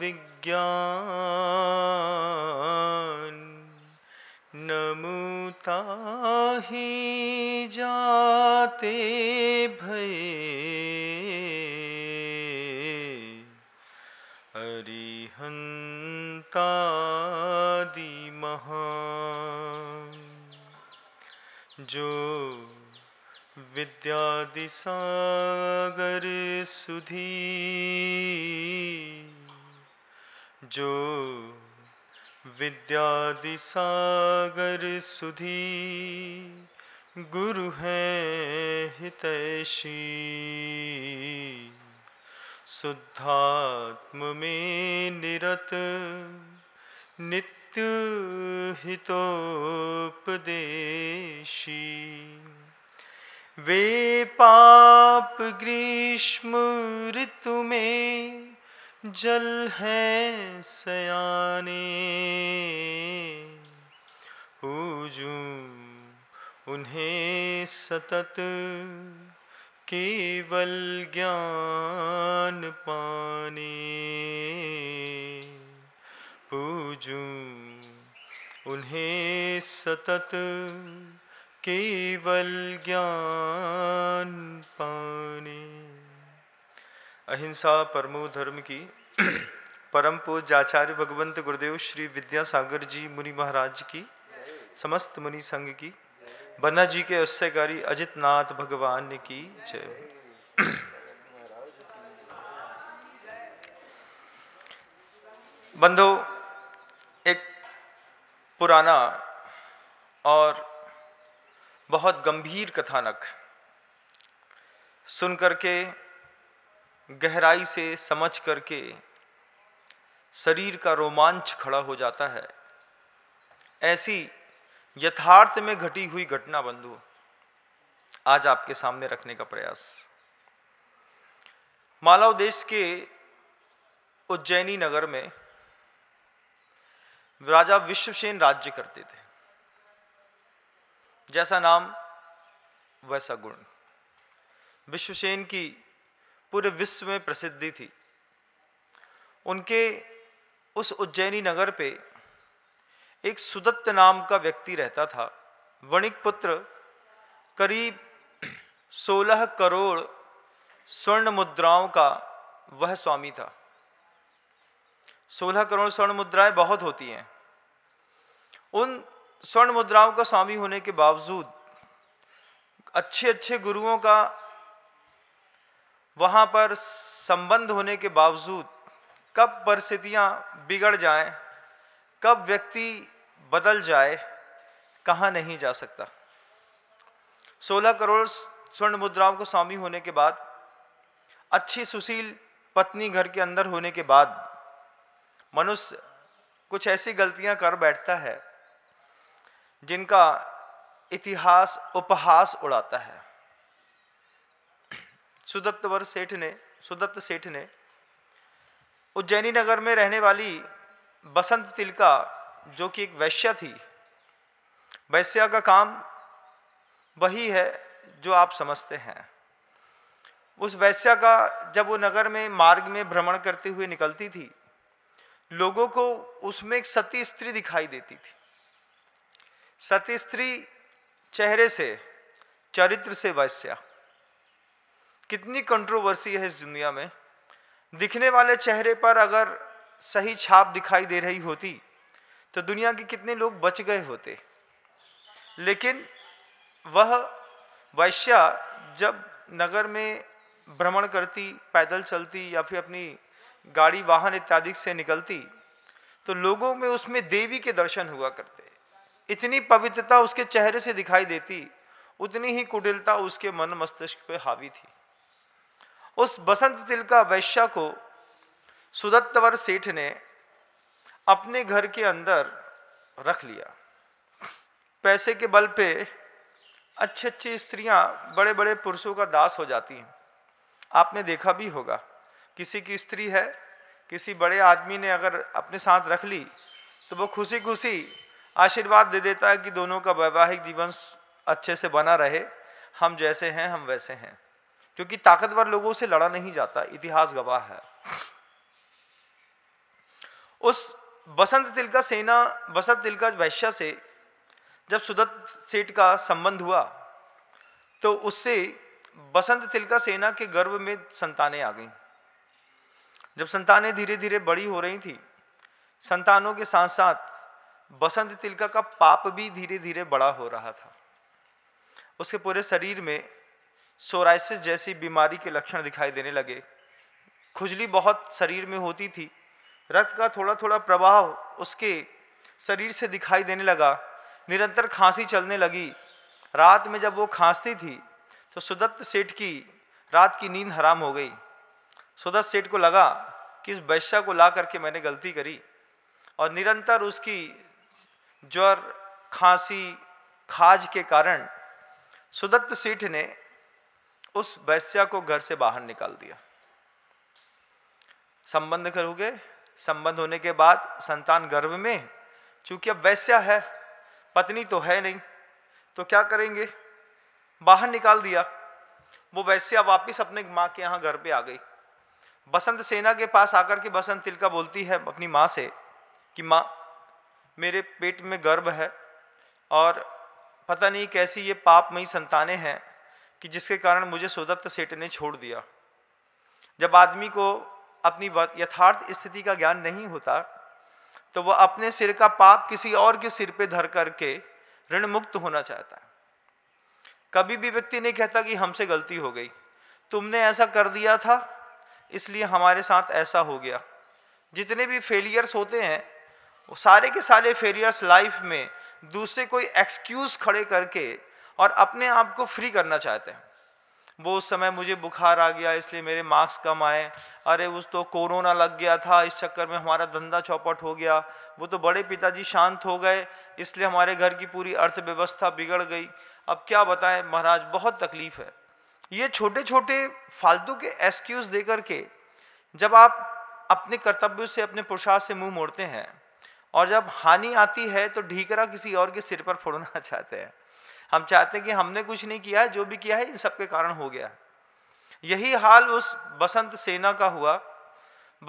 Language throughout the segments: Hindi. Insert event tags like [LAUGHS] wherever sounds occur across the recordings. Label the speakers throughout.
Speaker 1: विज्ञान नमुता ही जाते भय अरिहंतादि महान जो विद्यादि सागर सुधी जो विद्यादि सागर सुधी गुरु है हितैषी शुद्धात्म में निरत नित्य हितोपदेशी वे पाप ग्रीष्म ऋतु में जल है सयाने पूजू उन्हें सतत केवल ज्ञान पाने पूजू उन्हें सतत केवल ज्ञान पानी अहिंसा परमो धर्म की परम पूज आचार्य भगवंत गुरुदेव श्री विद्यासागर जी मुनि महाराज की समस्त मुनि संघ की बन्ना जी के
Speaker 2: अस्यकारी अजित नाथ भगवान की जय बंधो एक पुराना और बहुत गंभीर कथानक सुन करके के गहराई से समझ करके शरीर का रोमांच खड़ा हो जाता है ऐसी यथार्थ में घटी हुई घटना बंधु आज आपके सामने रखने का प्रयास मालव देश के उज्जैनी नगर में राजा विश्वसेन राज्य करते थे जैसा नाम वैसा गुण विश्वसेन की पूरे विश्व में प्रसिद्धि थी उनके उस उज्जैनी नगर पे एक सुदत्त नाम का व्यक्ति रहता था वणिक पुत्र करीब 16 करोड़ स्वर्ण मुद्राओं का वह स्वामी था 16 करोड़ स्वर्ण मुद्राएं बहुत होती हैं उन स्वर्ण मुद्राओं का स्वामी होने के बावजूद अच्छे अच्छे गुरुओं का वहाँ पर संबंध होने के बावजूद कब परिस्थितियाँ बिगड़ जाएं, कब व्यक्ति बदल जाए कहाँ नहीं जा सकता 16 करोड़ स्वर्ण मुद्राओं को स्वामी होने के बाद अच्छी सुशील पत्नी घर के अंदर होने के बाद मनुष्य कुछ ऐसी गलतियां कर बैठता है जिनका इतिहास उपहास उड़ाता है सुदत्तवर सेठ ने सुदत्त सेठ ने उज्जैनी नगर में रहने वाली बसंत तिलका जो कि एक वैश्या थी वैश्या का काम वही है जो आप समझते हैं उस वैश्या का जब वो नगर में मार्ग में भ्रमण करते हुए निकलती थी लोगों को उसमें एक सती स्त्री दिखाई देती थी सती स्त्री चेहरे से चरित्र से वैश्या कितनी कंट्रोवर्सी है इस दुनिया में दिखने वाले चेहरे पर अगर सही छाप दिखाई दे रही होती तो दुनिया के कितने लोग बच गए होते लेकिन वह वैश्या जब नगर में भ्रमण करती पैदल चलती या फिर अपनी गाड़ी वाहन इत्यादि से निकलती तो लोगों में उसमें देवी के दर्शन हुआ करते इतनी पवित्रता उसके चेहरे से दिखाई देती उतनी ही कुटिलता उसके मन मस्तिष्क पे हावी थी उस बसंत तिलका वैश्या को सुदत्तवर सेठ ने अपने घर के अंदर रख लिया पैसे के बल पे अच्छी अच्छी स्त्रियां बड़े बड़े पुरुषों का दास हो जाती हैं आपने देखा भी होगा किसी की स्त्री है किसी बड़े आदमी ने अगर अपने साथ रख ली तो वो खुशी खुशी आशीर्वाद दे देता है कि दोनों का वैवाहिक जीवन अच्छे से बना रहे हम जैसे हैं हम वैसे हैं क्योंकि ताकतवर लोगों से लड़ा नहीं जाता इतिहास गवाह है उस बसंत तिलका सेना बसंत तिलका वैश्य से जब सुदत्त सेठ का संबंध हुआ तो उससे बसंत तिलका सेना के गर्भ में संतानें आ गईं जब संतानें धीरे धीरे बड़ी हो रही थी संतानों के साथ साथ बसंत तिलका का पाप भी धीरे धीरे बड़ा हो रहा था उसके पूरे शरीर में सोराइसिस जैसी बीमारी के लक्षण दिखाई देने लगे खुजली बहुत शरीर में होती थी रक्त का थोड़ा थोड़ा प्रभाव उसके शरीर से दिखाई देने लगा निरंतर खांसी चलने लगी रात में जब वो खांसती थी तो सुदत्त सेठ की रात की नींद हराम हो गई सुदत्त सेठ को लगा कि इस बैश्या को ला करके मैंने गलती करी और निरंतर उसकी ज्वर खांसी खाज के कारण सुदत्त सेठ ने उस वैश्या को घर से बाहर निकाल दिया संबंध करोगे संबंध होने के बाद संतान गर्भ में चूंकि अब वैश्या है पत्नी तो है नहीं तो क्या करेंगे बाहर निकाल दिया वो वैश्या वापस अपने माँ के यहाँ घर पे आ गई बसंत सेना के पास आकर के बसंत तिलका बोलती है अपनी माँ से कि माँ मेरे पेट में गर्भ है और पता नहीं कैसी ये पापमयी संतानें हैं कि जिसके कारण मुझे सुदत्त सेठ ने छोड़ दिया जब आदमी को अपनी यथार्थ स्थिति का ज्ञान नहीं होता तो वह अपने सिर का पाप किसी और के सिर पे धर करके ऋण मुक्त होना चाहता है कभी भी व्यक्ति नहीं कहता कि हमसे गलती हो गई तुमने ऐसा कर दिया था इसलिए हमारे साथ ऐसा हो गया जितने भी फेलियर्स होते हैं वो सारे के सारे फेलियर्स लाइफ में दूसरे कोई एक्सक्यूज खड़े करके और अपने आप को फ्री करना चाहते हैं वो उस समय मुझे बुखार आ गया इसलिए मेरे मार्क्स कम आए अरे उस तो कोरोना लग गया था इस चक्कर में हमारा धंधा चौपट हो गया वो तो बड़े पिताजी शांत हो गए इसलिए हमारे घर की पूरी अर्थव्यवस्था बिगड़ गई अब क्या बताएं महाराज बहुत तकलीफ है ये छोटे छोटे फालतू के एक्सक्यूज दे करके जब आप अपने कर्तव्य से अपने पुरुषार्थ से मुंह मोड़ते हैं और जब हानि आती है तो ढीकरा किसी और के सिर पर फोड़ना [LAUGHS] चाहते हैं हम चाहते हैं कि हमने कुछ नहीं किया जो भी किया है इन सब के कारण हो गया यही हाल उस बसंत सेना का हुआ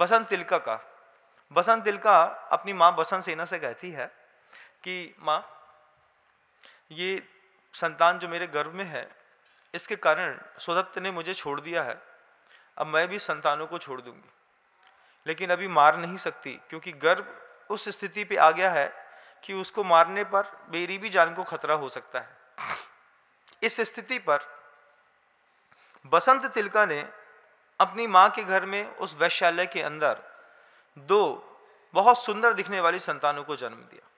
Speaker 2: बसंत तिलका का बसंत तिलका अपनी माँ बसंत सेना से कहती है कि माँ ये संतान जो मेरे गर्भ में है इसके कारण सुदत्त ने मुझे छोड़ दिया है अब मैं भी संतानों को छोड़ दूंगी लेकिन अभी मार नहीं सकती क्योंकि गर्भ उस स्थिति पे आ गया है कि उसको मारने पर मेरी भी जान को खतरा हो सकता है इस स्थिति पर बसंत तिलका ने अपनी माँ के घर में उस वैश्यालय के अंदर दो बहुत सुंदर दिखने वाली संतानों को जन्म दिया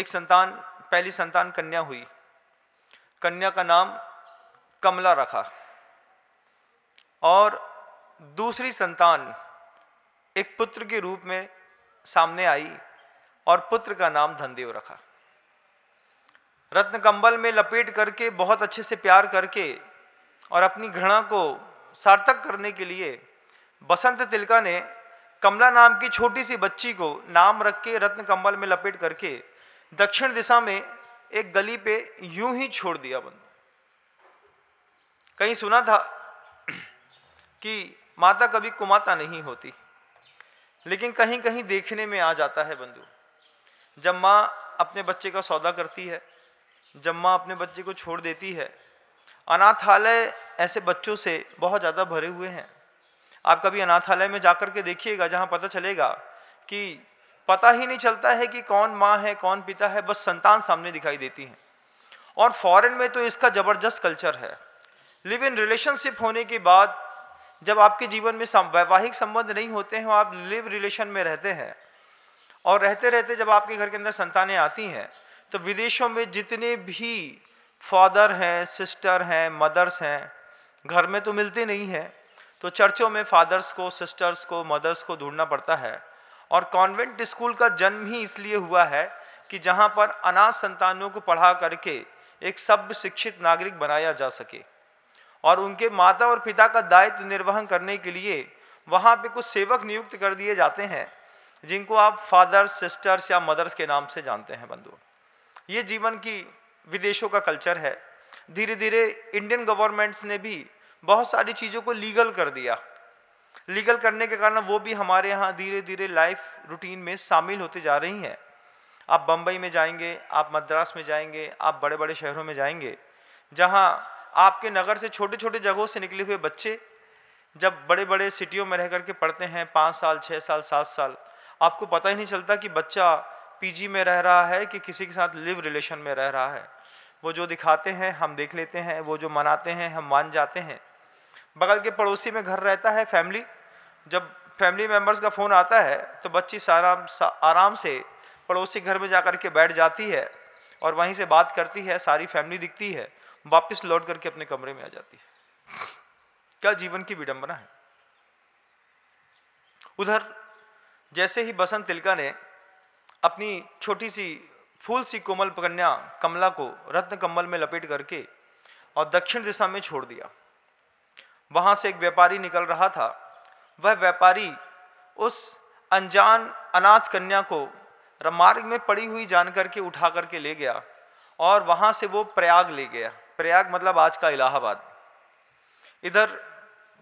Speaker 2: एक संतान पहली संतान कन्या हुई कन्या का नाम कमला रखा और दूसरी संतान एक पुत्र के रूप में सामने आई और पुत्र का नाम धनदेव रखा रत्न कंबल में लपेट करके बहुत अच्छे से प्यार करके और अपनी घृणा को सार्थक करने के लिए बसंत तिलका ने कमला नाम की छोटी सी बच्ची को नाम रख के रत्न कंबल में लपेट करके दक्षिण दिशा में एक गली पे यूं ही छोड़ दिया बंद कहीं सुना था कि माता कभी कुमाता नहीं होती लेकिन कहीं कहीं देखने में आ जाता है बंधु जब माँ अपने बच्चे का सौदा करती है जब माँ अपने बच्चे को छोड़ देती है अनाथालय ऐसे बच्चों से बहुत ज़्यादा भरे हुए हैं आप कभी अनाथालय में जाकर के देखिएगा जहाँ पता चलेगा कि पता ही नहीं चलता है कि कौन माँ है कौन पिता है बस संतान सामने दिखाई देती हैं और फॉरेन में तो इसका ज़बरदस्त कल्चर है लिव इन रिलेशनशिप होने के बाद जब आपके जीवन में वैवाहिक संबंध नहीं होते हैं आप लिव रिलेशन में रहते हैं और रहते रहते जब आपके घर के अंदर संतानें आती हैं तो विदेशों में जितने भी फादर हैं सिस्टर हैं मदर्स हैं घर में तो मिलते नहीं हैं तो चर्चों में फादर्स को सिस्टर्स को मदर्स को ढूंढना पड़ता है और कॉन्वेंट स्कूल का जन्म ही इसलिए हुआ है कि जहाँ पर अनाथ संतानों को पढ़ा करके एक सभ्य शिक्षित नागरिक बनाया जा सके और उनके माता और पिता का दायित्व निर्वहन करने के लिए वहाँ पे कुछ सेवक नियुक्त कर दिए जाते हैं जिनको आप फादर्स सिस्टर्स या मदर्स के नाम से जानते हैं बंधुओं ये जीवन की विदेशों का कल्चर है धीरे धीरे इंडियन गवर्नमेंट्स ने भी बहुत सारी चीज़ों को लीगल कर दिया लीगल करने के कारण वो भी हमारे यहाँ धीरे धीरे लाइफ रूटीन में शामिल होते जा रही हैं आप बम्बई में जाएंगे आप मद्रास में जाएंगे आप बड़े बड़े शहरों में जाएंगे जहाँ आपके नगर से छोटे छोटे जगहों से निकले हुए बच्चे जब बड़े बड़े सिटियों में रह करके पढ़ते हैं पाँच साल छः साल सात साल आपको पता ही नहीं चलता कि बच्चा पीजी में रह रहा है कि किसी के साथ लिव रिलेशन में रह रहा है वो जो दिखाते हैं हम देख लेते हैं वो जो मनाते हैं हम मान जाते हैं बगल के पड़ोसी में घर रहता है फैमिली जब फैमिली मेम्बर्स का फ़ोन आता है तो बच्ची आराम आराम से पड़ोसी घर में जा कर के बैठ जाती है और वहीं से बात करती है सारी फैमिली दिखती है वापस लौट करके अपने कमरे में आ जाती है क्या जीवन की विडंबना है उधर जैसे ही बसंत तिलका ने अपनी छोटी सी फूल सी कोमल कन्या कमला को रत्न कमल में लपेट करके और दक्षिण दिशा में छोड़ दिया वहाँ से एक व्यापारी निकल रहा था वह व्यापारी उस अनजान अनाथ कन्या को मार्ग में पड़ी हुई जान करके उठा करके ले गया और वहाँ से वो प्रयाग ले गया प्रयाग मतलब आज का इलाहाबाद इधर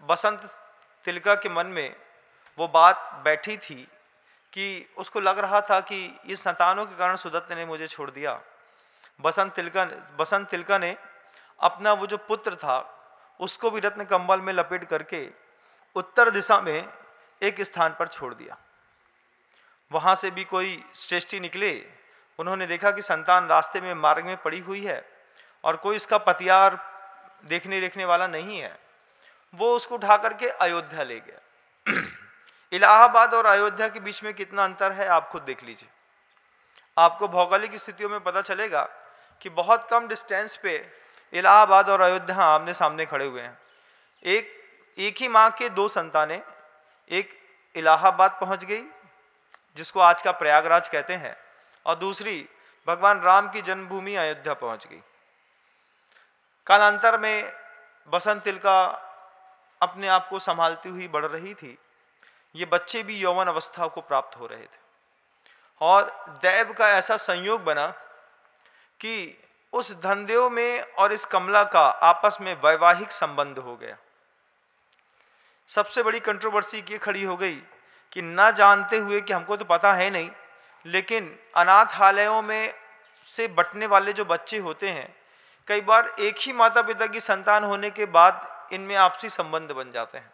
Speaker 2: बसंत तिलका के मन में वो बात बैठी थी कि उसको लग रहा था कि इस संतानों के कारण सुदत्त ने मुझे छोड़ दिया बसंत तिलका बसंत तिलका ने अपना वो जो पुत्र था उसको भी रत्न कंबल में लपेट करके उत्तर दिशा में एक स्थान पर छोड़ दिया वहाँ से भी कोई श्रेष्ठी निकले उन्होंने देखा कि संतान रास्ते में मार्ग में पड़ी हुई है और कोई इसका पतियार देखने देखने वाला नहीं है वो उसको उठा करके अयोध्या ले गया इलाहाबाद और अयोध्या के बीच में कितना अंतर है आप खुद देख लीजिए आपको भौगोलिक स्थितियों में पता चलेगा कि बहुत कम डिस्टेंस पे इलाहाबाद और अयोध्या आमने सामने खड़े हुए हैं एक एक ही माँ के दो संतानें एक इलाहाबाद पहुँच गई जिसको आज का प्रयागराज कहते हैं और दूसरी भगवान राम की जन्मभूमि अयोध्या पहुँच गई कालांतर में बसंत तिलका अपने आप को संभालती हुई बढ़ रही थी ये बच्चे भी यौवन अवस्था को प्राप्त हो रहे थे और दैव का ऐसा संयोग बना कि उस धनदेव में और इस कमला का आपस में वैवाहिक संबंध हो गया सबसे बड़ी कंट्रोवर्सी ये खड़ी हो गई कि ना जानते हुए कि हमको तो पता है नहीं लेकिन अनाथालयों में से बटने वाले जो बच्चे होते हैं कई बार एक ही माता पिता की संतान होने के बाद इनमें आपसी संबंध बन जाते हैं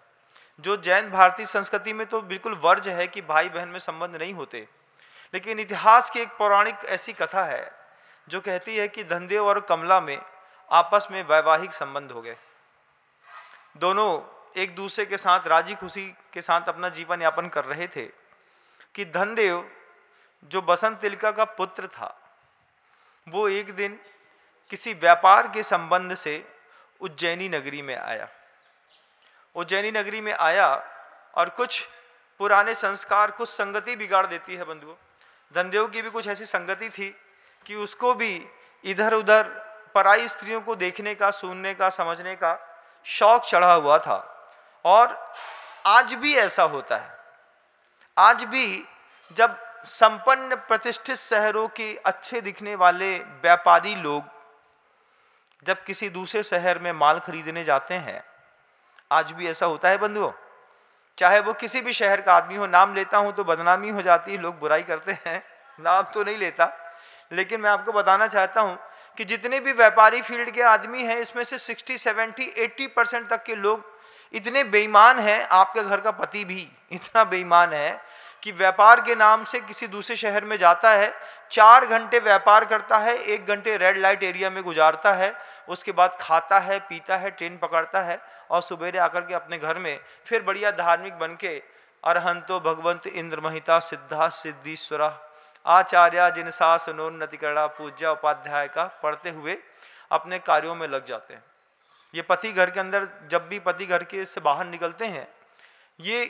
Speaker 2: जो जैन भारतीय संस्कृति में तो बिल्कुल वर्ज है कि भाई बहन में संबंध नहीं होते लेकिन इतिहास की एक पौराणिक ऐसी कथा है जो कहती है कि धनदेव और कमला में आपस में वैवाहिक संबंध हो गए दोनों एक दूसरे के साथ राजी खुशी के साथ अपना जीवन यापन कर रहे थे कि धनदेव जो बसंत तिलका का पुत्र था वो एक दिन किसी व्यापार के संबंध से उज्जैनी नगरी में आया उज्जैनी नगरी में आया और कुछ पुराने संस्कार कुछ संगति बिगाड़ देती है बंधुओं धनदेव की भी कुछ ऐसी संगति थी कि उसको भी इधर उधर पराई स्त्रियों को देखने का सुनने का समझने का शौक चढ़ा हुआ था और आज भी ऐसा होता है आज भी जब संपन्न प्रतिष्ठित शहरों के अच्छे दिखने वाले व्यापारी लोग जब किसी दूसरे शहर में माल खरीदने जाते हैं आज भी ऐसा होता है बंधुओं चाहे वो किसी भी शहर का आदमी हो नाम लेता हूँ तो बदनामी हो जाती है लोग बुराई करते हैं नाम तो नहीं लेता लेकिन मैं आपको बताना चाहता हूँ कि जितने भी व्यापारी फील्ड के आदमी हैं इसमें से 60, 70, 80 परसेंट तक के लोग इतने बेईमान हैं आपके घर का पति भी इतना बेईमान है कि व्यापार के नाम से किसी दूसरे शहर में जाता है चार घंटे व्यापार करता है एक घंटे रेड लाइट एरिया में गुजारता है उसके बाद खाता है पीता है ट्रेन पकड़ता है और सुबेरे आकर के अपने घर में फिर बढ़िया धार्मिक बन के अरहंतो भगवंत इंद्र महिता सिद्धा सिद्धीश्वरा आचार्य जिन सासनोन्नतिकरणा पूजा उपाध्याय का पढ़ते हुए अपने कार्यों में लग जाते हैं ये पति घर के अंदर जब भी पति घर के से बाहर निकलते हैं ये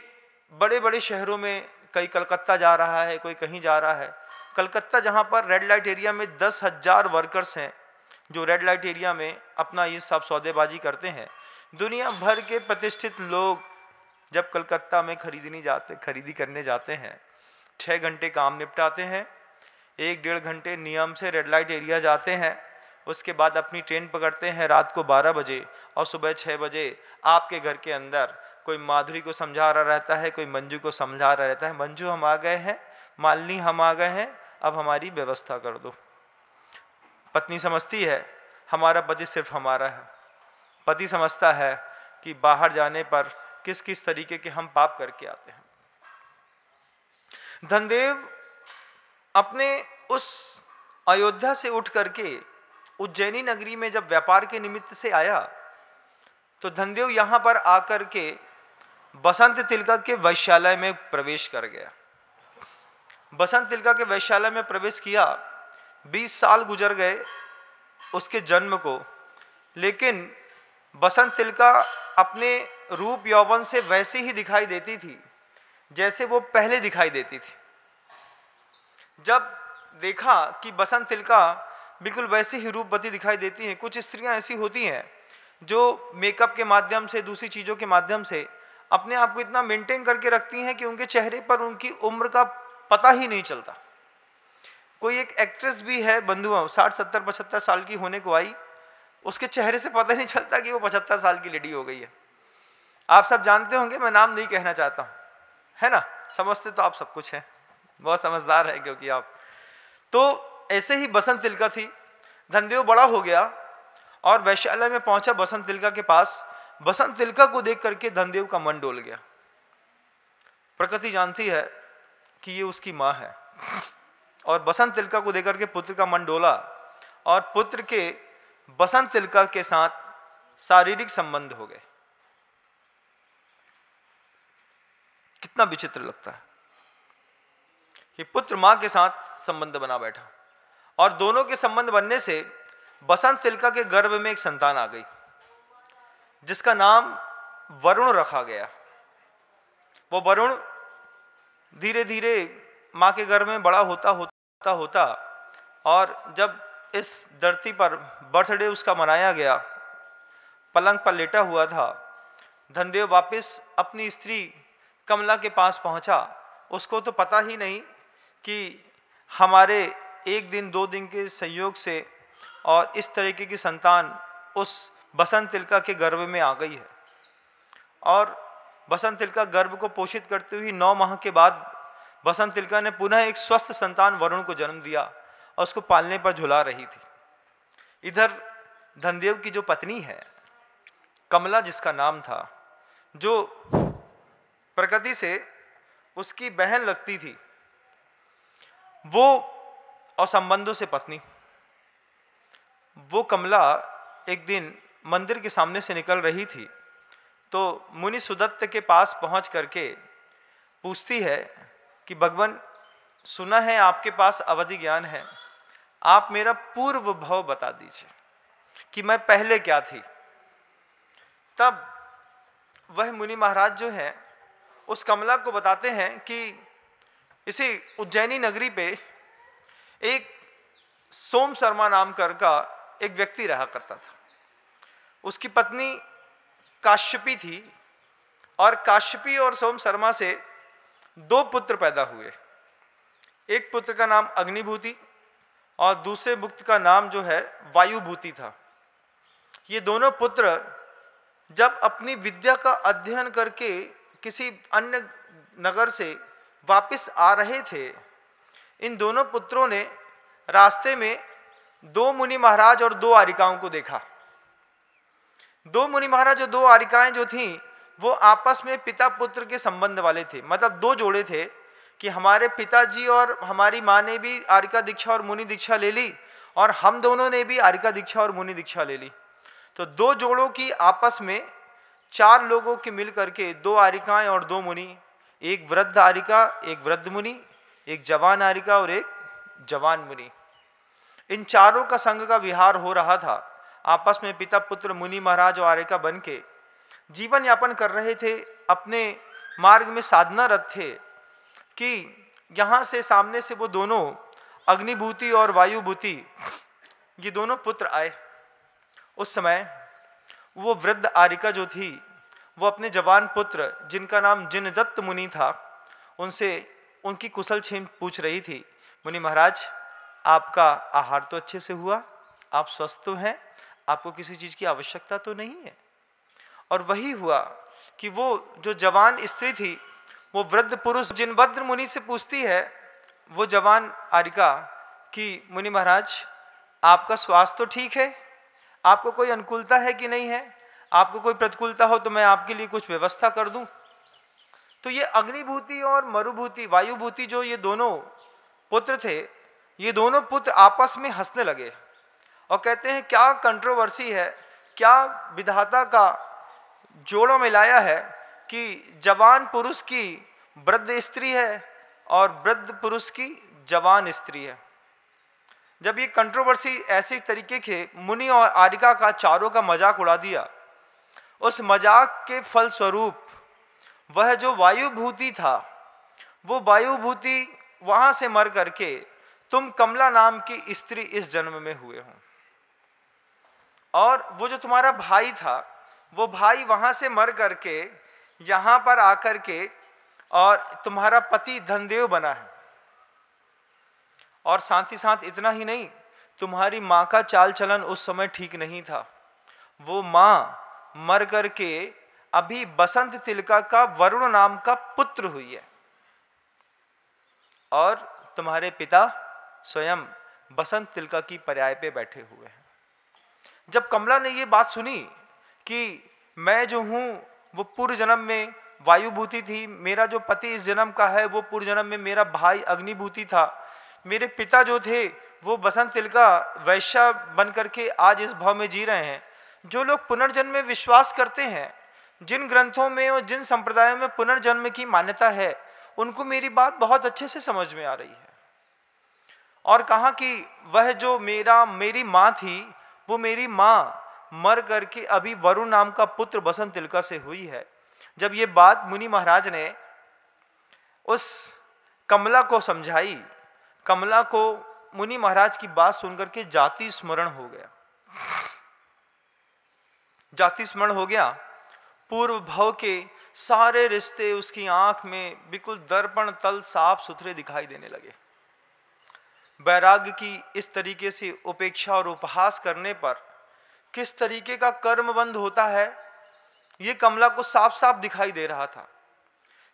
Speaker 2: बड़े बड़े शहरों में कई कलकत्ता जा रहा है कोई कहीं जा रहा है कलकत्ता जहाँ पर रेड लाइट एरिया में दस हज़ार वर्कर्स हैं जो रेड लाइट एरिया में अपना ये सब सौदेबाजी करते हैं दुनिया भर के प्रतिष्ठित लोग जब कलकत्ता में खरीदनी जाते खरीदी करने जाते हैं छः घंटे काम निपटाते हैं एक डेढ़ घंटे नियम से रेड लाइट एरिया जाते हैं उसके बाद अपनी ट्रेन पकड़ते हैं रात को 12 बजे और सुबह 6 बजे आपके घर के अंदर कोई माधुरी को समझा रहा रहता है कोई मंजू को समझा रहा रहता है मंजू हम आ गए हैं मालिनी हम आ गए हैं अब हमारी व्यवस्था कर दो पत्नी समझती है हमारा पति सिर्फ हमारा है पति समझता है कि बाहर जाने पर किस किस तरीके के हम पाप करके आते हैं धनदेव अपने उस अयोध्या से उठ करके उज्जैनी नगरी में जब व्यापार के निमित्त से आया तो धनदेव यहाँ पर आकर के बसंत तिलका के वैश्यालय में प्रवेश कर गया बसंत तिलका के वैश्यालय में प्रवेश किया बीस साल गुजर गए उसके जन्म को लेकिन बसंत तिलका अपने रूप यौवन से वैसे ही दिखाई देती थी जैसे वो पहले दिखाई देती थी जब देखा कि बसंत तिलका बिल्कुल वैसे ही रूपवती दिखाई देती हैं कुछ स्त्रियां ऐसी होती हैं जो मेकअप के माध्यम से दूसरी चीज़ों के माध्यम से अपने आप को इतना मेंटेन करके रखती हैं कि उनके चेहरे पर उनकी उम्र का पता ही नहीं चलता कोई एक एक्ट्रेस भी है बंधुआ साठ सत्तर पचहत्तर साल की होने को आई उसके चेहरे से पता नहीं चलता कि वो पचहत्तर साल की लेडी हो गई है आप सब जानते होंगे मैं नाम नहीं कहना चाहता हूँ है ना समझते तो आप सब कुछ हैं बहुत समझदार हैं क्योंकि आप तो ऐसे ही बसंत तिलका थी धनदेव बड़ा हो गया और वैशाला में पहुंचा बसंत तिलका के पास बसंत तिलका को देख करके धनदेव का मन डोल गया प्रकृति जानती है कि ये उसकी माँ है और बसंत तिलका को देकर के पुत्र का मन डोला और पुत्र के बसंत तिलका के साथ शारीरिक संबंध हो गए कितना विचित्र लगता है कि पुत्र मां के साथ संबंध बना बैठा और दोनों के संबंध बनने से बसंत तिलका के गर्भ में एक संतान आ गई जिसका नाम वरुण रखा गया वो वरुण धीरे धीरे मां के गर्भ में बड़ा होता होता होता होता और जब इस धरती पर बर्थडे उसका मनाया गया पलंग पर लेटा हुआ था धनदेव वापस अपनी स्त्री कमला के पास पहुंचा उसको तो पता ही नहीं कि हमारे एक दिन दो दिन के संयोग से और इस तरीके की संतान उस बसंत तिलका के गर्भ में आ गई है और बसंत तिलका गर्भ को पोषित करते हुए नौ माह के बाद बसंत तिलका ने पुनः एक स्वस्थ संतान वरुण को जन्म दिया और उसको पालने पर झुला रही थी इधर धनदेव की जो पत्नी है कमला जिसका नाम था जो प्रकृति से उसकी बहन लगती थी वो और संबंधों से पत्नी वो कमला एक दिन मंदिर के सामने से निकल रही थी तो मुनि सुदत्त के पास पहुंच करके पूछती है कि भगवान सुना है आपके पास अवधि ज्ञान है आप मेरा पूर्व भव बता दीजिए कि मैं पहले क्या थी तब वह मुनि महाराज जो है उस कमला को बताते हैं कि इसी उज्जैनी नगरी पे एक सोम शर्मा नाम कर का एक व्यक्ति रहा करता था उसकी पत्नी काश्यपी थी और काश्यपी और सोम शर्मा से दो पुत्र पैदा हुए एक पुत्र का नाम अग्निभूति और दूसरे मुक्त का नाम जो है वायुभूति था ये दोनों पुत्र जब अपनी विद्या का अध्ययन करके किसी अन्य नगर से वापस आ रहे थे इन दोनों पुत्रों ने रास्ते में दो मुनि महाराज और दो आरिकाओं को देखा दो मुनि महाराज और दो आरिकाएं जो थीं वो आपस में पिता पुत्र के संबंध वाले थे मतलब दो जोड़े थे कि हमारे पिताजी और हमारी माँ ने भी आरिका दीक्षा और मुनि दीक्षा ले ली और हम दोनों ने भी आरिका दीक्षा और मुनि दीक्षा ले ली तो दो जोड़ों की आपस में चार लोगों के मिल करके दो आरिकाएं और दो मुनि एक वृद्ध आरिका एक वृद्ध मुनि एक जवान आरिका और एक जवान मुनि इन चारों का संघ का विहार हो रहा था आपस में पिता पुत्र मुनि महाराज और आरिका बन के जीवन यापन कर रहे थे अपने मार्ग में साधनारत थे कि यहाँ से सामने से वो दोनों अग्निभूति और वायुभूति ये दोनों पुत्र आए उस समय वो वृद्ध आरिका जो थी वो अपने जवान पुत्र जिनका नाम जिनदत्त मुनि था उनसे उनकी कुशल छीन पूछ रही थी मुनि महाराज आपका आहार तो अच्छे से हुआ आप स्वस्थ तो हैं आपको किसी चीज़ की आवश्यकता तो नहीं है और वही हुआ कि वो जो जवान स्त्री थी वो वृद्ध पुरुष जिन भद्र मुनि से पूछती है वो जवान आरिका कि मुनि महाराज आपका स्वास्थ्य तो ठीक है आपको कोई अनुकूलता है कि नहीं है आपको कोई प्रतिकूलता हो तो मैं आपके लिए कुछ व्यवस्था कर दूं तो ये अग्निभूति और मरुभूति वायुभूति जो ये दोनों पुत्र थे ये दोनों पुत्र आपस में हंसने लगे और कहते हैं क्या कंट्रोवर्सी है क्या विधाता का जोड़ों में लाया है कि जवान पुरुष की वृद्ध स्त्री है और वृद्ध पुरुष की जवान स्त्री है जब ये कंट्रोवर्सी ऐसे तरीके के मुनि और आरिका का चारों का मजाक उड़ा दिया उस मजाक के फलस्वरूप वह जो वायुभूति था वो वायुभूति वहाँ से मर करके तुम कमला नाम की स्त्री इस जन्म में हुए हो और वो जो तुम्हारा भाई था वो भाई वहाँ से मर करके यहाँ पर आकर के और तुम्हारा पति धनदेव बना है और साथ ही साथ इतना ही नहीं तुम्हारी माँ का चाल चलन उस समय ठीक नहीं था वो माँ मर करके अभी बसंत तिलका का वरुण नाम का पुत्र हुई है और तुम्हारे पिता स्वयं बसंत तिलका की पर्याय पे बैठे हुए हैं जब कमला ने ये बात सुनी कि मैं जो हूँ वो पूर्व जन्म में वायुभूति थी मेरा जो पति इस जन्म का है वो पूर्व जन्म में मेरा भाई अग्निभूति था मेरे पिता जो थे वो बसंत तिलका वैश्या बन करके आज इस भाव में जी रहे हैं जो लोग पुनर्जन्म में विश्वास करते हैं जिन ग्रंथों में और जिन संप्रदायों में पुनर्जन्म की मान्यता है उनको मेरी बात बहुत अच्छे से समझ में आ रही है और कहा कि वह जो मेरा मेरी माँ थी वो मेरी माँ मर करके अभी वरुण नाम का पुत्र बसंत तिलका से हुई है जब ये बात मुनि महाराज ने उस कमला को समझाई कमला को मुनि महाराज की बात सुनकर के जाति स्मरण हो गया जाति स्मरण हो गया पूर्व भव के सारे रिश्ते उसकी आंख में बिल्कुल दर्पण तल साफ सुथरे दिखाई देने लगे वैराग्य की इस तरीके से उपेक्षा और उपहास करने पर किस तरीके का कर्मबंध होता है ये कमला को साफ साफ दिखाई दे रहा था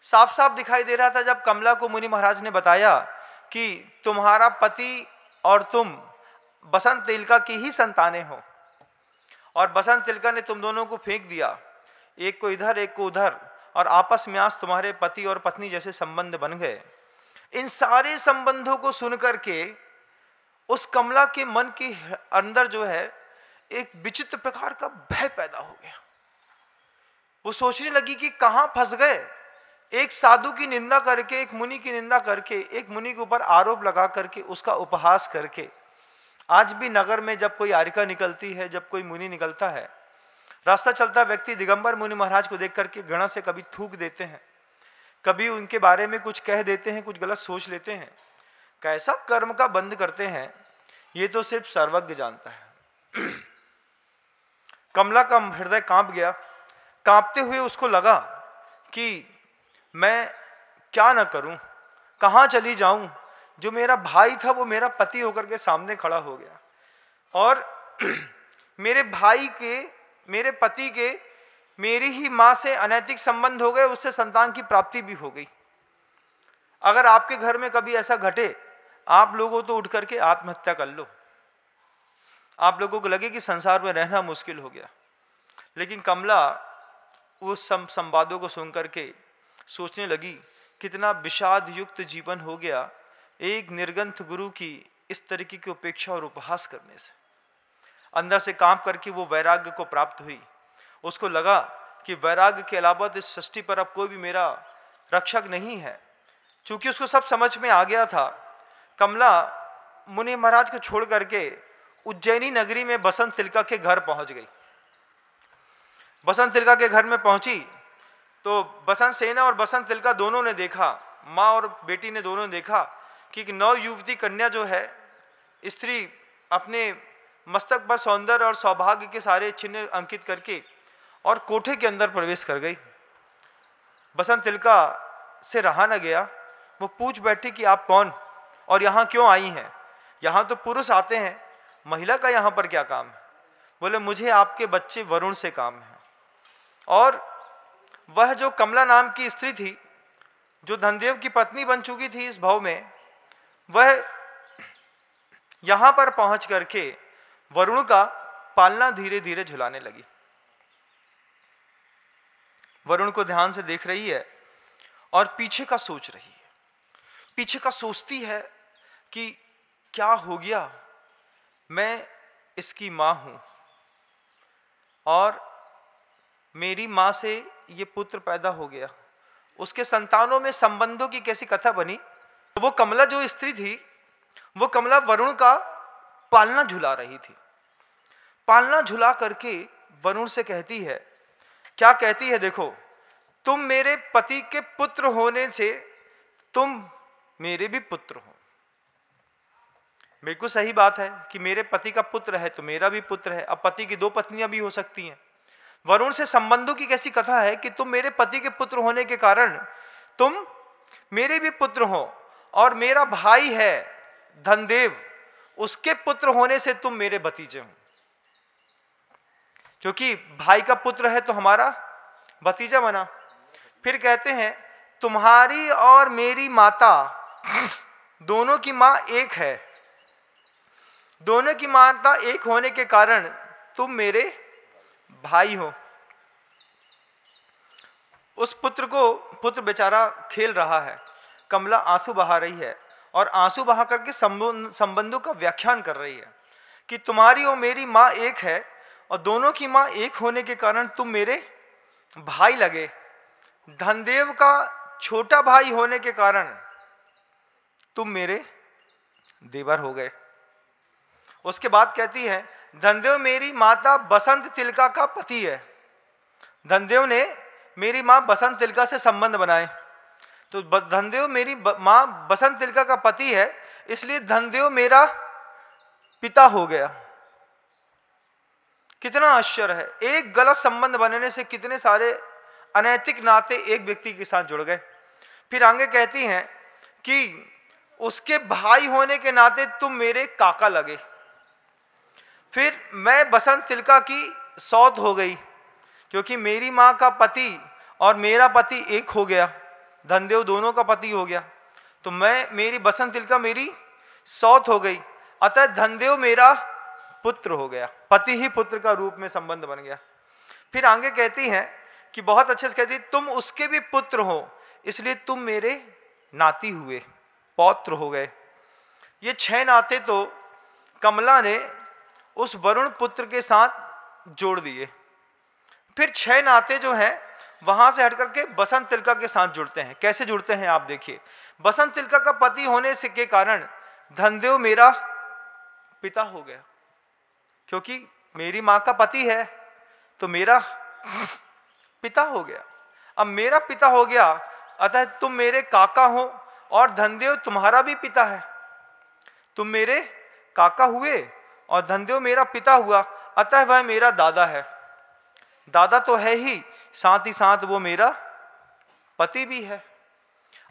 Speaker 2: साफ साफ दिखाई दे रहा था जब कमला को मुनि महाराज ने बताया कि तुम्हारा पति और तुम बसंत तिलका की ही संताने हो और बसंत तिलका ने तुम दोनों को फेंक दिया एक को इधर एक को उधर और आपस में आज तुम्हारे पति और पत्नी जैसे संबंध बन गए इन सारे संबंधों को सुनकर के उस कमला के मन के अंदर जो है एक विचित्र प्रकार का भय पैदा हो गया वो सोचने लगी कि कहां फंस गए एक साधु की निंदा करके एक मुनि की निंदा करके एक मुनि के ऊपर आरोप लगा करके उसका उपहास करके आज भी नगर में जब कोई आरिका निकलती है जब कोई मुनि निकलता है रास्ता चलता व्यक्ति दिगंबर मुनि महाराज को देख करके गणा से कभी थूक देते हैं कभी उनके बारे में कुछ कह देते हैं कुछ गलत सोच लेते हैं कैसा कर्म का बंद करते हैं ये तो सिर्फ सर्वज्ञ जानता है कमला का हृदय कांप गया कांपते हुए उसको लगा कि मैं क्या ना करूं कहाँ चली जाऊं जो मेरा भाई था वो मेरा पति होकर के सामने खड़ा हो गया और [CLEARS THROAT] मेरे भाई के मेरे पति के मेरी ही माँ से अनैतिक संबंध हो गए उससे संतान की प्राप्ति भी हो गई अगर आपके घर में कभी ऐसा घटे आप लोगों तो उठ करके आत्महत्या कर लो आप लोगों को लगे कि संसार में रहना मुश्किल हो गया लेकिन कमला उस सम संवादों को सुन करके सोचने लगी कितना विषाद युक्त जीवन हो गया एक निर्गंथ गुरु की इस तरीके की उपेक्षा और उपहास करने से अंदर से काम करके वो वैराग्य को प्राप्त हुई उसको लगा कि वैराग्य के अलावा तो इस सृष्टि पर अब कोई भी मेरा रक्षक नहीं है चूंकि उसको सब समझ में आ गया था कमला मुनि महाराज को छोड़ करके उज्जैनी नगरी में बसंत तिलका के घर पहुंच गई बसंत तिलका के घर में पहुंची तो बसंत सेना और बसंत तिलका दोनों ने देखा माँ और बेटी ने दोनों ने देखा कि एक नव युवती कन्या जो है स्त्री अपने मस्तक पर सौंदर्य और सौभाग्य के सारे चिन्ह अंकित करके और कोठे के अंदर प्रवेश कर गई बसंत तिलका से रहा न गया वो पूछ बैठी कि आप कौन और यहाँ क्यों आई हैं यहाँ तो पुरुष आते हैं महिला का यहाँ पर क्या काम है बोले मुझे आपके बच्चे वरुण से काम है और वह जो कमला नाम की स्त्री थी जो धनदेव की पत्नी बन चुकी थी इस भाव में वह यहाँ पर पहुँच करके वरुण का पालना धीरे धीरे झुलाने लगी वरुण को ध्यान से देख रही है और पीछे का सोच रही है पीछे का सोचती है कि क्या हो गया मैं इसकी माँ हूँ और मेरी माँ से ये पुत्र पैदा हो गया उसके संतानों में संबंधों की कैसी कथा बनी वो कमला जो स्त्री थी वो कमला वरुण का पालना झुला रही थी पालना झुला करके वरुण से कहती है क्या कहती है देखो तुम मेरे पति के पुत्र होने से तुम मेरे भी पुत्र हो बिल्कुल सही बात है कि मेरे पति का पुत्र है तो मेरा भी पुत्र है अब पति की दो पत्नियां भी हो सकती हैं वरुण से संबंधों की कैसी कथा है कि तुम मेरे पति के पुत्र होने के कारण तुम मेरे भी पुत्र हो और मेरा भाई है धनदेव उसके पुत्र होने से तुम मेरे भतीजे हो क्योंकि भाई का पुत्र है तो हमारा भतीजा बना फिर कहते हैं तुम्हारी और मेरी माता दोनों की माँ एक है दोनों की मानता एक होने के कारण तुम मेरे भाई हो उस पुत्र को पुत्र बेचारा खेल रहा है कमला आंसू बहा रही है और आंसू बहा करके संबंधों का व्याख्यान कर रही है कि तुम्हारी और मेरी माँ एक है और दोनों की माँ एक होने के कारण तुम मेरे भाई लगे धनदेव का छोटा भाई होने के कारण तुम मेरे देवर हो गए उसके बाद कहती है धनदेव मेरी माता बसंत तिलका का पति है धनदेव ने मेरी माँ बसंत तिलका से संबंध बनाए तो धनदेव मेरी माँ बसंत तिलका का पति है इसलिए धनदेव मेरा पिता हो गया कितना आश्चर्य है एक गलत संबंध बनने से कितने सारे अनैतिक नाते एक व्यक्ति के साथ जुड़ गए फिर आगे कहती हैं कि उसके भाई होने के नाते तुम मेरे काका लगे फिर मैं बसंत तिलका की सौत हो गई क्योंकि मेरी माँ का पति और मेरा पति एक हो गया धनदेव दोनों का पति हो गया तो मैं मेरी बसंत तिलका मेरी सौत हो गई अतः धनदेव मेरा पुत्र हो गया पति ही पुत्र का रूप में संबंध बन गया फिर आगे कहती हैं कि बहुत अच्छे से कहती तुम उसके भी पुत्र हो इसलिए तुम मेरे नाती हुए पौत्र हो गए ये छह नाते तो कमला ने उस वरुण पुत्र के साथ जोड़ दिए फिर छह नाते जो हैं वहां से हट करके बसंत तिलका के साथ जुड़ते हैं कैसे जुड़ते हैं आप देखिए बसंत तिलका का पति होने से के कारण धनदेव मेरा पिता हो गया क्योंकि मेरी माँ का पति है तो मेरा पिता हो गया अब मेरा पिता हो गया अतः तुम मेरे काका हो और धनदेव तुम्हारा भी पिता है तुम मेरे काका हुए और धनदेव मेरा पिता हुआ अतः वह मेरा दादा है दादा तो है ही साथ ही साथ वो मेरा पति भी है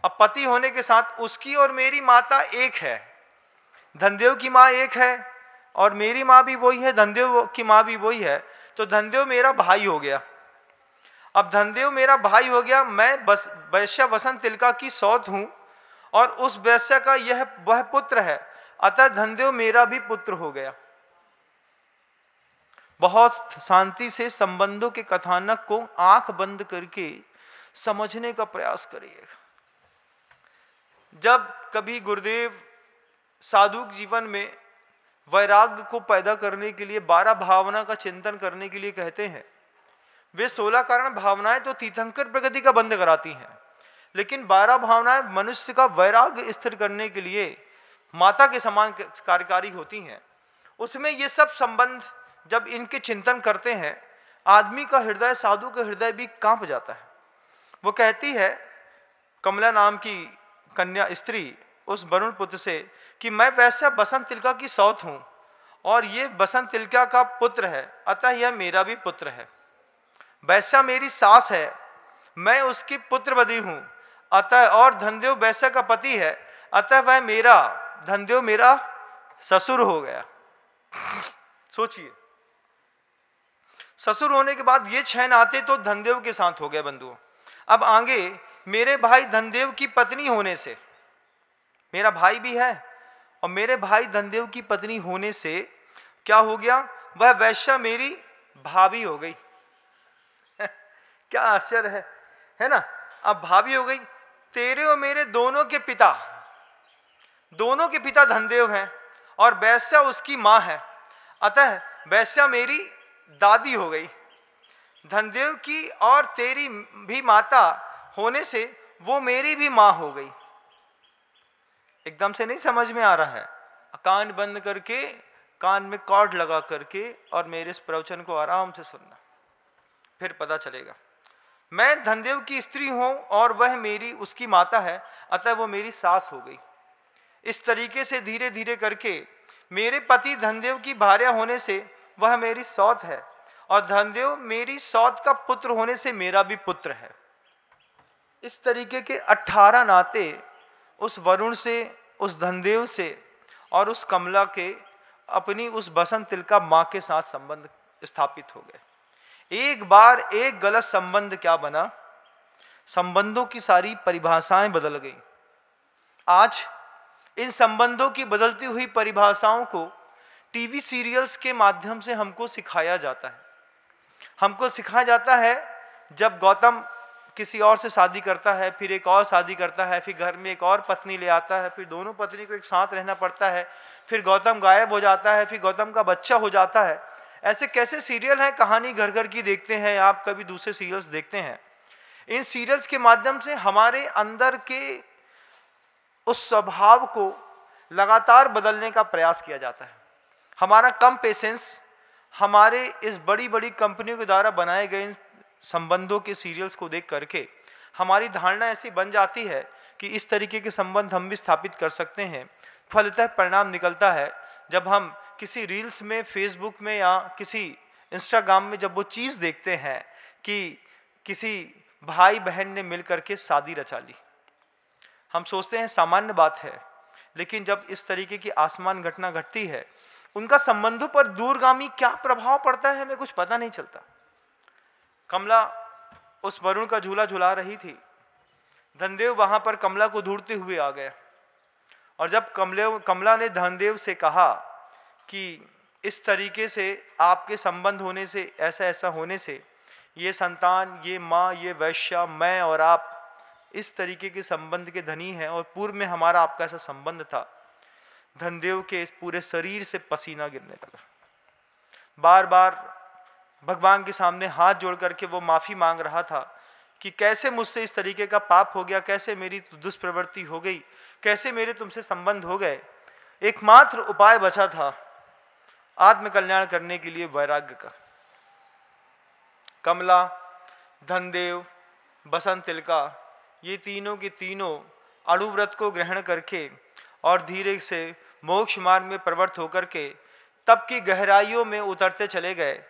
Speaker 2: अब पति होने के साथ उसकी और मेरी माता एक है धनदेव की माँ एक है और मेरी माँ भी वही है धनदेव की माँ भी वही है तो धनदेव मेरा भाई हो गया अब धनदेव मेरा भाई हो गया मैं बस वैश्या वसंत तिलका की सौत हूँ और उस वैश्या का यह वह पुत्र है अतः धनदेव मेरा भी पुत्र हो गया बहुत शांति से संबंधों के कथानक को आंख बंद करके समझने का प्रयास करिएगा जब कभी गुरुदेव साधु जीवन में वैराग्य को पैदा करने के लिए बारह भावना का चिंतन करने के लिए कहते हैं वे सोलह कारण भावनाएं तो तीर्थंकर प्रगति का बंद कराती हैं लेकिन बारह भावनाएं मनुष्य का वैराग्य स्थिर करने के लिए माता के समान कार्यकारी होती हैं उसमें ये सब संबंध जब इनके चिंतन करते हैं आदमी का हृदय साधु का हृदय भी कांप जाता है वो कहती है कमला नाम की कन्या स्त्री उस वरुण पुत्र से कि मैं वैसा बसंत तिलका की सौत हूँ और ये बसंत तिलका का पुत्र है अतः यह मेरा भी पुत्र है वैसा मेरी सास है मैं उसकी पुत्रवधि हूँ अतः और धनदेव वैसा का पति है अतः वह मेरा धनदेव मेरा ससुर हो गया सोचिए ससुर होने के बाद ये छैन आते तो धनदेव के साथ हो गए बंधुओं अब आगे मेरे भाई धनदेव की पत्नी होने से मेरा भाई भी है और मेरे भाई धनदेव की पत्नी होने से क्या हो गया वह वैश्या मेरी भाभी हो गई [LAUGHS] क्या आश्चर्य है है ना अब भाभी हो गई तेरे और मेरे दोनों के पिता दोनों के पिता धनदेव हैं और वैश्या उसकी माँ है अतः वैश्या मेरी दादी हो गई धनदेव की और तेरी भी माता होने से वो मेरी भी माँ हो गई एकदम से नहीं समझ में आ रहा है कान बंद करके कान में कॉर्ड लगा करके और मेरे इस प्रवचन को आराम से सुनना फिर पता चलेगा मैं धनदेव की स्त्री हूँ और वह मेरी उसकी माता है अतः वो मेरी सास हो गई इस तरीके से धीरे धीरे करके मेरे पति धनदेव की भार्य होने से वह मेरी सौत है और धनदेव मेरी सौत का पुत्र होने से मेरा भी पुत्र है इस तरीके के अट्ठारह नाते उस वरुण से उस धनदेव से और उस कमला के अपनी उस बसंत तिलका माँ के साथ संबंध स्थापित हो गए एक बार एक गलत संबंध क्या बना संबंधों की सारी परिभाषाएं बदल गई आज इन संबंधों की बदलती हुई परिभाषाओं को टीवी सीरियल्स के माध्यम से हमको सिखाया जाता है हमको सिखाया जाता है जब गौतम किसी और से शादी करता है फिर एक और शादी करता है फिर घर में एक और पत्नी ले आता है फिर दोनों पत्नी को एक साथ रहना पड़ता है फिर गौतम गायब हो जाता है फिर गौतम का बच्चा हो जाता है ऐसे कैसे सीरियल हैं कहानी घर घर की देखते हैं आप कभी दूसरे सीरियल्स देखते हैं इन सीरियल्स के माध्यम से हमारे अंदर के उस स्वभाव को लगातार बदलने का प्रयास किया जाता है हमारा कम पेशेंस हमारे इस बड़ी बड़ी कंपनियों के द्वारा बनाए गए संबंधों के सीरियल्स को देख करके हमारी धारणा ऐसी बन जाती है कि इस तरीके के संबंध हम भी स्थापित कर सकते हैं फलतः परिणाम निकलता है जब हम किसी रील्स में फेसबुक में या किसी इंस्टाग्राम में जब वो चीज़ देखते हैं कि किसी भाई बहन ने मिल करके शादी रचा ली हम सोचते हैं सामान्य बात है लेकिन जब इस तरीके की आसमान घटना घटती है उनका संबंधों पर दूरगामी क्या प्रभाव पड़ता है हमें कुछ पता नहीं चलता कमला उस वरुण का झूला झुला रही थी धनदेव वहां पर कमला को ढूंढते हुए आ गया और जब कमले कमला ने धनदेव से कहा कि इस तरीके से आपके संबंध होने से ऐसा ऐसा होने से ये संतान ये माँ ये वैश्या मैं और आप इस तरीके के संबंध के धनी हैं और पूर्व में हमारा आपका ऐसा संबंध था धनदेव के पूरे शरीर से पसीना गिरने लगा बार बार भगवान के सामने हाथ जोड़ करके वो माफ़ी मांग रहा था कि कैसे मुझसे इस तरीके का पाप हो गया कैसे मेरी दुष्प्रवृत्ति हो गई कैसे मेरे तुमसे संबंध हो गए एकमात्र उपाय बचा था आत्मकल्याण करने के लिए वैराग्य का कमला धनदेव बसंत तिलका ये तीनों के तीनों अणुव्रत को ग्रहण करके और धीरे से मोक्ष मार्ग में प्रवृत्त होकर के तब की गहराइयों में उतरते चले गए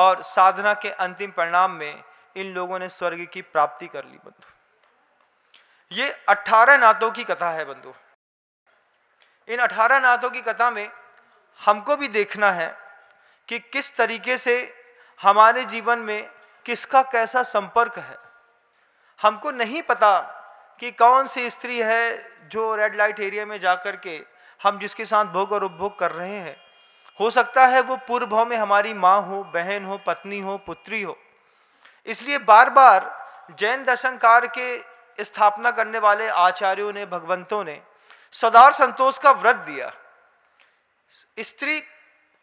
Speaker 2: और साधना के अंतिम परिणाम में इन लोगों ने स्वर्ग की प्राप्ति कर ली बंधु ये अठारह नातों की कथा है बंधु इन अठारह नातों की कथा में हमको भी देखना है कि किस तरीके से हमारे जीवन में किसका कैसा संपर्क है हमको नहीं पता कि कौन सी स्त्री है जो रेड लाइट एरिया में जा कर के हम जिसके साथ भोग और उपभोग कर रहे हैं हो सकता है वो पूर्व भाव में हमारी माँ हो बहन हो पत्नी हो पुत्री हो इसलिए बार बार जैन दर्शनकार के स्थापना करने वाले आचार्यों ने भगवंतों ने सदार संतोष का व्रत दिया स्त्री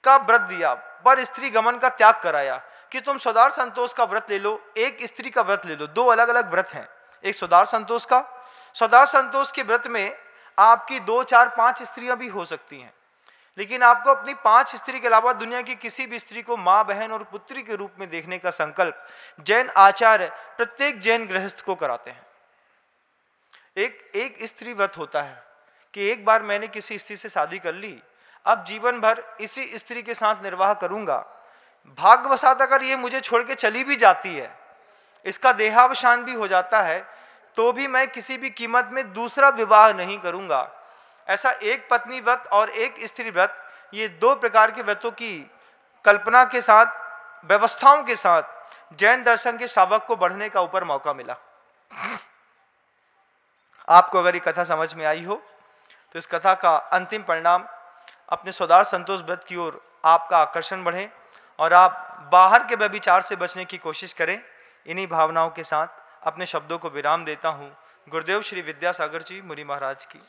Speaker 2: का व्रत दिया पर स्त्री गमन का त्याग कराया कि तुम सदार संतोष का व्रत ले लो एक स्त्री का व्रत ले लो दो अलग अलग व्रत हैं एक सुधार संतोष का सुधार संतोष के व्रत में आपकी दो चार पांच स्त्रियां भी हो सकती हैं लेकिन आपको अपनी पांच स्त्री के अलावा दुनिया की किसी भी स्त्री को माँ बहन और पुत्री के रूप में देखने का संकल्प जैन आचार्य प्रत्येक जैन गृहस्थ को कराते हैं एक एक स्त्री व्रत होता है कि एक बार मैंने किसी स्त्री से शादी कर ली अब जीवन भर इसी स्त्री के साथ निर्वाह करूंगा भागवसात अगर ये मुझे छोड़ के चली भी जाती है इसका देहावसान भी हो जाता है तो भी मैं किसी भी कीमत में दूसरा विवाह नहीं करूंगा ऐसा एक पत्नी व्रत और एक स्त्री व्रत ये दो प्रकार के व्रतों की कल्पना के साथ व्यवस्थाओं के साथ जैन दर्शन के शावक को बढ़ने का ऊपर मौका मिला आपको अगर ये कथा समझ में आई हो तो इस कथा का अंतिम परिणाम अपने सुधार संतोष व्रत की ओर आपका आकर्षण बढ़े और आप बाहर के व्यभिचार से बचने की कोशिश करें इन्हीं भावनाओं के साथ अपने शब्दों को विराम देता हूँ गुरुदेव श्री विद्यासागर जी मुनि महाराज की